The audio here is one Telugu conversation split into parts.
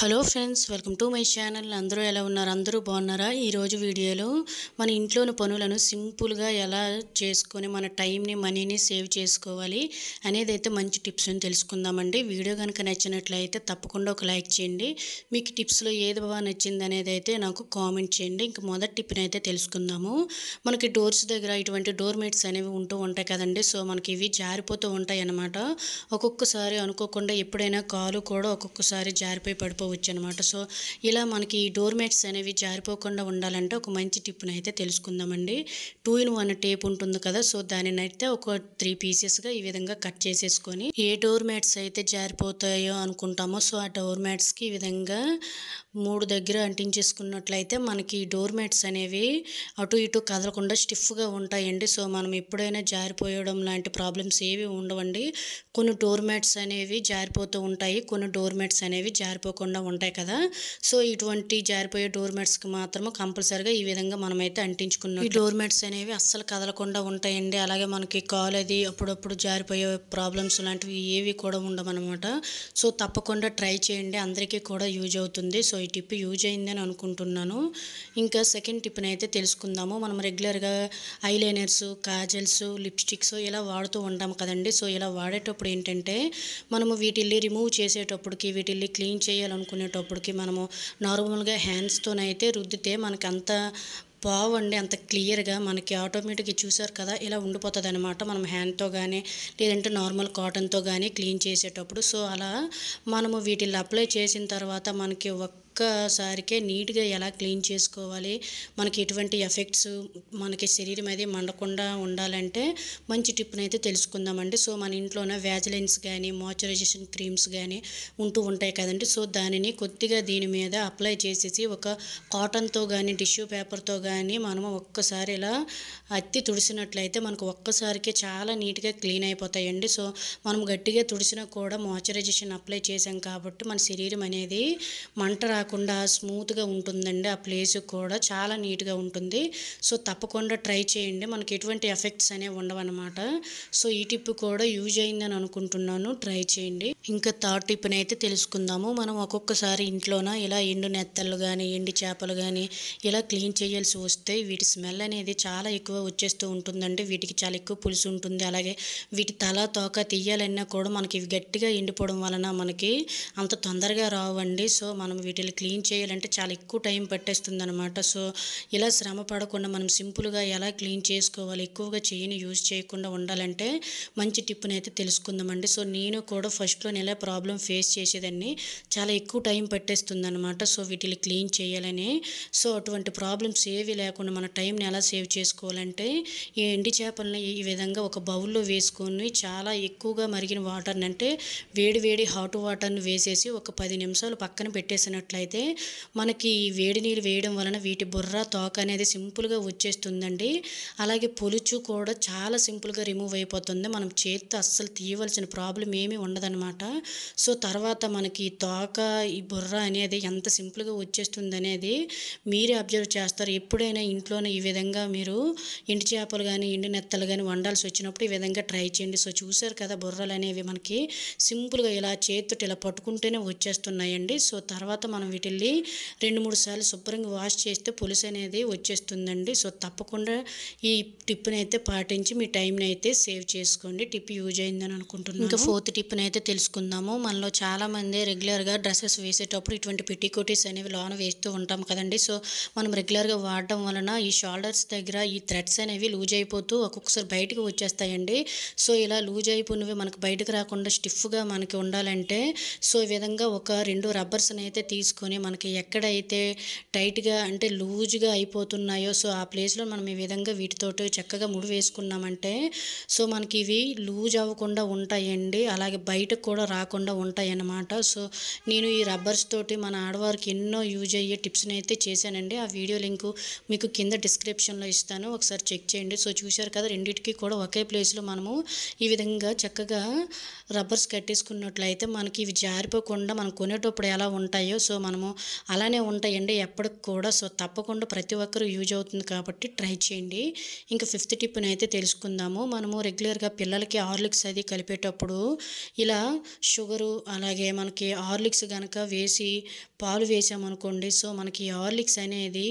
hello friends welcome to my channel అందరూ ఎలా ఉన్నారు అందరూ బాగున్నారా ఈరోజు వీడియోలో మన ఇంట్లోని పనులను సింపుల్గా ఎలా చేసుకొని మన టైంని మనీని సేవ్ చేసుకోవాలి అనేది అయితే మంచి టిప్స్ని తెలుసుకుందామండి వీడియో కనుక నచ్చినట్లయితే తప్పకుండా ఒక లైక్ చేయండి మీకు టిప్స్లో ఏది బాగా నచ్చింది అనేది అయితే నాకు కామెంట్ చేయండి ఇంక మొదటి టిప్ని అయితే తెలుసుకుందాము మనకి డోర్స్ దగ్గర ఇటువంటి డోర్ మేట్స్ అనేవి ఉంటూ ఉంటాయి కదండి సో మనకి ఇవి జారిపోతూ ఉంటాయి అన్నమాట ఒక్కొక్కసారి అనుకోకుండా ఎప్పుడైనా కాలు కూడా ఒక్కొక్కసారి జారిపోయి జారిపోవచ్చు అనమాట సో ఇలా మనకి ఈ డోర్ మ్యాట్స్ అనేవి జారిపోకుండా ఉండాలంటే ఒక మంచి టిప్ను అయితే తెలుసుకుందామండి టూ ఇన్ వన్ టేప్ ఉంటుంది కదా సో దానిని అయితే ఒక త్రీ పీసెస్గా ఈ విధంగా కట్ చేసేసుకొని ఏ డోర్ మ్యాట్స్ అయితే జారిపోతాయో అనుకుంటామో సో ఆ డోర్ మ్యాట్స్కి ఈ విధంగా మూడు దగ్గర అంటించేసుకున్నట్లయితే మనకి డోర్ మ్యాట్స్ అనేవి అటు ఇటు కదలకుండా స్టిఫ్గా ఉంటాయండి సో మనం ఎప్పుడైనా జారిపోయడం లాంటి ప్రాబ్లమ్స్ ఏవి ఉండవండి కొన్ని డోర్ మ్యాట్స్ అనేవి జారిపోతూ ఉంటాయి కొన్ని డోర్ మ్యాట్స్ అనేవి జారిపోకుండా అంటించకుండా ఉంటాయి కదా సో ఇటువంటి జారిపోయే డోర్ మ్యాట్స్కి మాత్రము కంపల్సరిగా ఈ విధంగా మనమైతే అంటించుకున్నాం ఈ డోర్ మ్యాట్స్ అనేవి అస్సలు కదలకుండా ఉంటాయండి అలాగే మనకి కాల్ అది అప్పుడప్పుడు జారిపోయే ప్రాబ్లమ్స్ లాంటివి ఏవి కూడా ఉండమన్నమాట సో తప్పకుండా ట్రై చేయండి అందరికీ కూడా యూజ్ అవుతుంది సో ఈ టిప్ యూజ్ అయిందని అనుకుంటున్నాను ఇంకా సెకండ్ టిప్ని అయితే తెలుసుకుందాము మనం రెగ్యులర్గా ఐలైనర్స్ కాజల్స్ లిప్స్టిక్స్ ఇలా వాడుతూ ఉంటాం కదండి సో ఇలా వాడేటప్పుడు ఏంటంటే మనము వీటిల్ని రిమూవ్ చేసేటప్పటికి వీటిల్ని క్లీన్ చేయాలి చేయాలనుకునేటప్పటికి మనము నార్మల్గా హ్యాండ్స్తోనైతే రుద్దితే మనకి అంత బాగుండి అంత క్లియర్గా మనకి ఆటోమేటిక్గా చూసారు కదా ఇలా ఉండిపోతుంది అనమాట మనం హ్యాండ్తో కానీ లేదంటే నార్మల్ కాటన్తో కానీ క్లీన్ చేసేటప్పుడు సో అలా మనము వీటిని అప్లై చేసిన తర్వాత మనకి ఒక ఒక్కసారికే నీట్గా ఎలా క్లీన్ చేసుకోవాలి మనకి ఎటువంటి ఎఫెక్ట్స్ మనకి శరీరం అది మండకుండా ఉండాలంటే మంచి టిప్నైతే తెలుసుకుందామండి సో మన ఇంట్లోనే వ్యాజిలెన్స్ కానీ మాయిశ్చరైజేషన్ క్రీమ్స్ కానీ ఉంటూ ఉంటాయి కదండి సో దానిని కొద్దిగా దీని మీద అప్లై చేసేసి ఒక కాటన్తో కానీ టిష్యూ పేపర్తో కానీ మనము ఒక్కసారి ఇలా అత్తి తుడిసినట్లయితే మనకు ఒక్కసారికే చాలా నీట్గా క్లీన్ అయిపోతాయండి సో మనం గట్టిగా తుడిసినా కూడా మాయిశ్చరైజేషన్ అప్లై చేసాం కాబట్టి మన శరీరం అనేది మంట రాకుండా రాకుండా స్మూత్గా ఉంటుందండి ఆ ప్లేస్ కూడా చాలా నీట్గా ఉంటుంది సో తప్పకుండా ట్రై చేయండి మనకి ఎటువంటి ఎఫెక్ట్స్ అనేవి ఉండవన్నమాట సో ఈ టిప్ కూడా యూజ్ అయిందని అనుకుంటున్నాను ట్రై చేయండి ఇంకా థర్డ్ టిప్ని అయితే తెలుసుకుందాము మనం ఒక్కొక్కసారి ఇంట్లోన ఇలా ఎండు నెత్తలు కానీ ఎండి చేపలు కానీ ఇలా క్లీన్ చేయాల్సి వస్తే వీటి స్మెల్ అనేది చాలా ఎక్కువ వచ్చేస్తూ ఉంటుందండి వీటికి చాలా ఎక్కువ పులుసు ఉంటుంది అలాగే వీటి తల తోక తీయాలన్నా కూడా మనకి గట్టిగా ఎండిపోవడం వలన మనకి అంత తొందరగా రావండి సో మనం వీటిని క్లీన్ చేయాలంటే చాలా ఎక్కువ టైం పట్టేస్తుంది అనమాట సో ఇలా శ్రమ పడకుండా మనం సింపుల్గా ఎలా క్లీన్ చేసుకోవాలి ఎక్కువగా చేయిని యూజ్ చేయకుండా ఉండాలంటే మంచి టిప్పుని అయితే తెలుసుకుందామండి సో నేను కూడా ఫస్ట్లో నేను ఇలా ప్రాబ్లం ఫేస్ చేసేదాన్ని చాలా ఎక్కువ టైం పట్టేస్తుంది అనమాట సో వీటిని క్లీన్ చేయాలని సో అటువంటి ప్రాబ్లమ్స్ ఏవి లేకుండా మన టైంని ఎలా సేవ్ చేసుకోవాలంటే ఈ ఎండి చేపలని ఈ విధంగా ఒక బౌల్లో వేసుకొని చాలా ఎక్కువగా మరిగిన వాటర్ని అంటే వేడి వేడి హాట్ వాటర్ని వేసేసి ఒక పది నిమిషాలు పక్కన పెట్టేసినట్లయితే అయితే మనకి వేడి నీరు వేయడం వలన వీటి బుర్ర తోక అనేది సింపుల్గా వచ్చేస్తుందండి అలాగే పొలుచు కూడా చాలా సింపుల్గా రిమూవ్ అయిపోతుంది మనం చేతితో అస్సలు తీయవలసిన ప్రాబ్లం ఏమీ ఉండదనమాట సో తర్వాత మనకి తోక ఈ బుర్ర అనేది ఎంత సింపుల్గా వచ్చేస్తుంది అనేది మీరే అబ్జర్వ్ చేస్తారు ఎప్పుడైనా ఇంట్లోనే ఈ విధంగా మీరు ఇంటి చేపలు కానీ ఎండి నెత్తలు కానీ వండాల్సి వచ్చినప్పుడు ఈ విధంగా ట్రై చేయండి సో చూసారు కదా బుర్రలు అనేవి మనకి సింపుల్గా ఇలా చేతుటి ఇలా పట్టుకుంటేనే వచ్చేస్తున్నాయండి సో తర్వాత మనం వీటిల్ని రెండు మూడు సార్లు శుభ్రంగా వాష్ చేస్తే పులుసు అనేది వచ్చేస్తుందండి సో తప్పకుండా ఈ టిప్ని అయితే పాటించి మీ టైంని అయితే సేవ్ చేసుకోండి టిప్ యూజ్ అయిందని అనుకుంటున్నాను ఇంకా ఫోర్త్ టిప్ని అయితే తెలుసుకుందాము మనలో చాలామంది రెగ్యులర్గా డ్రెస్సెస్ వేసేటప్పుడు ఇటువంటి పెట్టికోటీస్ అనేవి లోన వేస్తూ ఉంటాం కదండి సో మనం రెగ్యులర్గా వాడడం వలన ఈ షోల్డర్స్ దగ్గర ఈ థ్రెడ్స్ అనేవి లూజ్ అయిపోతూ ఒక్కొక్కసారి బయటకు వచ్చేస్తాయండి సో ఇలా లూజ్ అయిపోయినవి మనకు బయటకు రాకుండా స్టిఫ్గా మనకి ఉండాలంటే సో ఈ విధంగా ఒక రెండు రబ్బర్స్ని అయితే తీసుకొని తీసుకొని మనకి ఎక్కడైతే టైట్గా అంటే లూజ్గా అయిపోతున్నాయో సో ఆ ప్లేస్లో మనం ఈ విధంగా వీటితో చక్కగా ముడి వేసుకున్నామంటే సో మనకి ఇవి లూజ్ అవ్వకుండా ఉంటాయండి అలాగే బయటకు కూడా రాకుండా ఉంటాయి అన్నమాట సో నేను ఈ రబ్బర్స్ తోటి మన ఆడవారికి ఎన్నో యూజ్ అయ్యే టిప్స్ని అయితే చేశానండి ఆ వీడియో లింక్ మీకు కింద డిస్క్రిప్షన్లో ఇస్తాను ఒకసారి చెక్ చేయండి సో చూశారు కదా రెండింటికి కూడా ఒకే ప్లేస్లో మనము ఈ విధంగా చక్కగా రబ్బర్స్ కట్టేసుకున్నట్లయితే మనకి ఇవి జారిపోకుండా మనం కొనేటప్పుడు ఎలా ఉంటాయో సో మనము అలానే ఉంటాయండి ఎప్పటికి కూడా సో తప్పకుండా ప్రతి ఒక్కరు యూజ్ అవుతుంది కాబట్టి ట్రై చేయండి ఇంకా ఫిఫ్త్ టిప్ని అయితే తెలుసుకుందాము మనము రెగ్యులర్గా పిల్లలకి హార్లిక్స్ అది కలిపేటప్పుడు ఇలా షుగరు అలాగే మనకి హార్లిక్స్ కనుక వేసి పాలు వేసామనుకోండి సో మనకి హార్లిక్స్ అనేది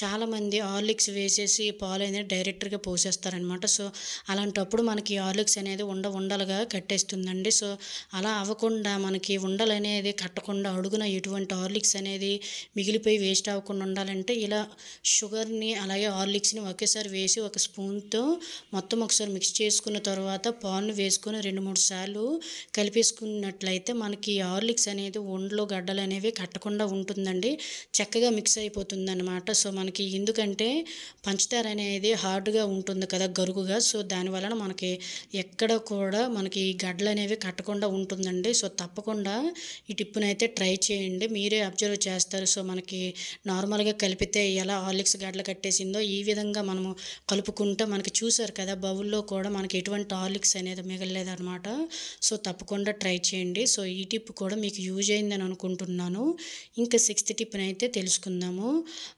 చాలామంది హార్లిక్స్ వేసేసి పాలు అనేది డైరెక్ట్గా పోసేస్తారనమాట సో అలాంటప్పుడు మనకి హార్లిక్స్ అనేది ఉండ ఉండలుగా కట్టేస్తుందండి సో అలా అవ్వకుండా మనకి ఉండలు అనేది కట్టకుండా అడుగున ఎటువంటి హార్లిక్స్ హార్లిక్స్ అనేది మిగిలిపోయి వేస్ట్ అవ్వకుండా ఉండాలంటే ఇలా షుగర్ని అలాగే హార్లిక్స్ని ఒకేసారి వేసి ఒక స్పూన్తో మొత్తం ఒకసారి మిక్స్ చేసుకున్న తర్వాత పాలు వేసుకుని రెండు మూడు సార్లు కలిపేసుకున్నట్లయితే మనకి హార్లిక్స్ అనేది ఒండ్లో గడ్డలు అనేవి కట్టకుండా ఉంటుందండి చక్కగా మిక్స్ అయిపోతుంది అనమాట సో మనకి ఎందుకంటే పంచదార అనేది హార్డ్గా ఉంటుంది కదా గరుగుగా సో దానివలన మనకి ఎక్కడ కూడా మనకి గడ్డలు అనేవి కట్టకుండా ఉంటుందండి సో తప్పకుండా ఈ టిప్పునైతే ట్రై చేయండి మీరే అబ్జర్వ్ చేస్తారు సో మనకి నార్మల్గా కలిపితే ఎలా హార్లిక్స్ గడ్డలు కట్టేసిందో ఈ విధంగా మనము కలుపుకుంటే మనకి చూసారు కదా బౌల్లో కూడా మనకి ఎటువంటి హార్లిక్స్ అనేది మిగలలేదన్నమాట సో తప్పకుండా ట్రై చేయండి సో ఈ టిప్ కూడా మీకు యూజ్ అయిందని అనుకుంటున్నాను ఇంకా సిక్స్త్ టిప్ని అయితే తెలుసుకుందాము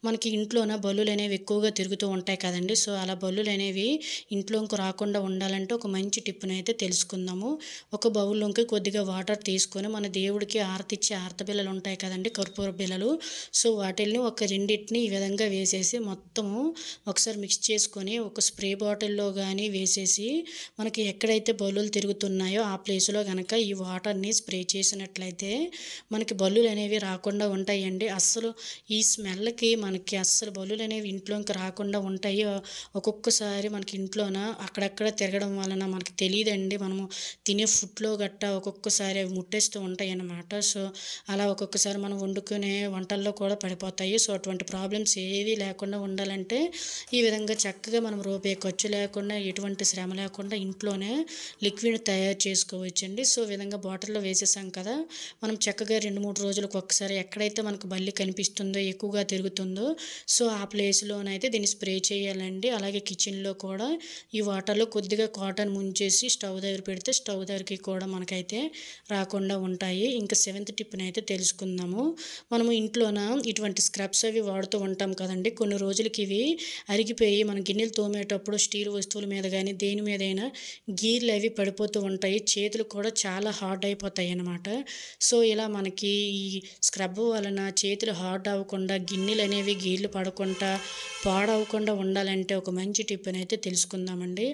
మనకి ఇంట్లోన బల్లులు అనేవి ఎక్కువగా తిరుగుతూ ఉంటాయి కదండి సో అలా బల్లులు అనేవి ఇంట్లోకి రాకుండా ఉండాలంటే ఒక మంచి టిప్ని అయితే తెలుసుకుందాము ఒక బౌల్లోకి కొద్దిగా వాటర్ తీసుకొని మన దేవుడికి ఆరతిచ్చే పిల్లలు ఉంటాయి కదండి కర్పూర బిళ్ళలు సో వాటిల్ని ఒక రెండింటిని ఈ విధంగా వేసేసి మొత్తము ఒకసారి మిక్స్ చేసుకొని ఒక స్ప్రే బాటిల్లో కానీ వేసేసి మనకి ఎక్కడైతే బల్లులు తిరుగుతున్నాయో ఆ ప్లేస్లో కనుక ఈ వాటర్ని స్ప్రే చేసినట్లయితే మనకి బల్లులు అనేవి రాకుండా ఉంటాయండి అస్సలు ఈ స్మెల్కి మనకి అస్సలు బల్లులు అనేవి ఇంట్లోకి రాకుండా ఉంటాయి ఒక్కొక్కసారి మనకి ఇంట్లోన అక్కడక్కడ తిరగడం వలన మనకి తెలియదండి మనము తినే ఫుడ్లో గట్టా ఒక్కొక్కసారి అవి ముట్టేస్తూ ఉంటాయి అన్నమాట సో అలా ఒక్కొక్కసారి మనం వండుకునే వంటల్లో కూడా పడిపోతాయి సో అటువంటి ప్రాబ్లమ్స్ ఏవి లేకుండా ఉండాలంటే ఈ విధంగా చక్కగా మనం రూపాయి ఖర్చు లేకుండా ఎటువంటి శ్రమ లేకుండా ఇంట్లోనే లిక్విడ్ తయారు చేసుకోవచ్చండి సో విధంగా బాటిల్లో వేసేసాం కదా మనం చక్కగా రెండు మూడు రోజులకు ఒకసారి ఎక్కడైతే మనకు బల్లి కనిపిస్తుందో ఎక్కువగా తిరుగుతుందో సో ఆ ప్లేస్లోనైతే దీన్ని స్ప్రే చేయాలండి అలాగే కిచెన్లో కూడా ఈ వాటర్లో కొద్దిగా కాటన్ ముంచేసి స్టవ్ దగ్గర పెడితే స్టవ్ దగ్గరికి కూడా మనకైతే రాకుండా ఉంటాయి ఇంకా సెవెంత్ టిప్ని అయితే తెలుసుకుందాము మనము ఇంట్లోన ఇటువంటి స్క్రబ్స్ అవి వాడుతూ ఉంటాం కదండి కొన్ని రోజులకి ఇవి అరిగిపోయి మన గిన్నెలు తోమేటప్పుడు స్టీల్ వస్తువుల మీద కానీ దేని మీదైనా గీర్లు అవి పడిపోతూ ఉంటాయి చేతులు కూడా చాలా హార్డ్ అయిపోతాయి అన్నమాట సో ఇలా మనకి ఈ స్క్రబ్ వలన చేతులు హార్డ్ అవ్వకుండా గిన్నెలు అనేవి గీర్లు పడకుండా పాడవకుండా ఉండాలంటే ఒక మంచి టిప్ అయితే తెలుసుకుందామండి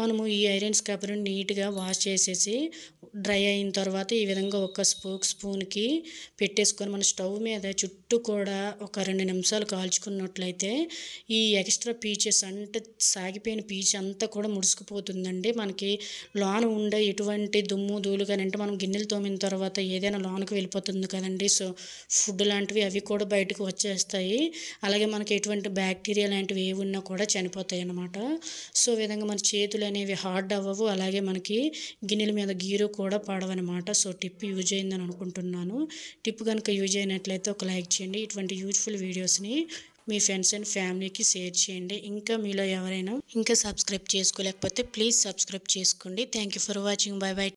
మనము ఈ ఐరన్ స్క్రబ్ను నీట్గా వాష్ చేసేసి డ్రై అయిన తర్వాత ఈ విధంగా ఒక స్పూక్ స్పూన్కి పెట్టేసుకొని మన स्टवे चुट చుట్టూ కూడా ఒక రెండు నిమిషాలు కాల్చుకున్నట్లయితే ఈ ఎక్స్ట్రా పీచెస్ అంటే సాగిపోయిన పీచ్ అంతా కూడా ముడుచుకుపోతుందండి మనకి లోన్ ఉండే ఎటువంటి దుమ్ము దూలు కానీ అంటే మనం గిన్నెలు తోమిన తర్వాత ఏదైనా లోన్కి వెళ్ళిపోతుంది కదండి సో ఫుడ్ లాంటివి అవి కూడా బయటకు వచ్చేస్తాయి అలాగే మనకి ఎటువంటి బ్యాక్టీరియా లాంటివి ఏవి ఉన్నా కూడా చనిపోతాయి అన్నమాట సో విధంగా మన చేతులు అనేవి హార్డ్ అవ్వవు అలాగే మనకి గిన్నెల మీద గీరు కూడా పడవన్నమాట సో టిప్ యూజ్ అయిందని అనుకుంటున్నాను టిప్ కనుక యూజ్ అయినట్లయితే ఒక లైక్ చేయండి చేయండి ఇటువంటి యూజ్ఫుల్ వీడియోస్ని మీ ఫ్రెండ్స్ అండ్ ఫ్యామిలీకి షేర్ చేయండి ఇంకా మీలో ఎవరైనా ఇంకా సబ్స్క్రైబ్ చేసుకోలేకపోతే ప్లీజ్ సబ్స్క్రైబ్ చేసుకోండి thank for watching bye bye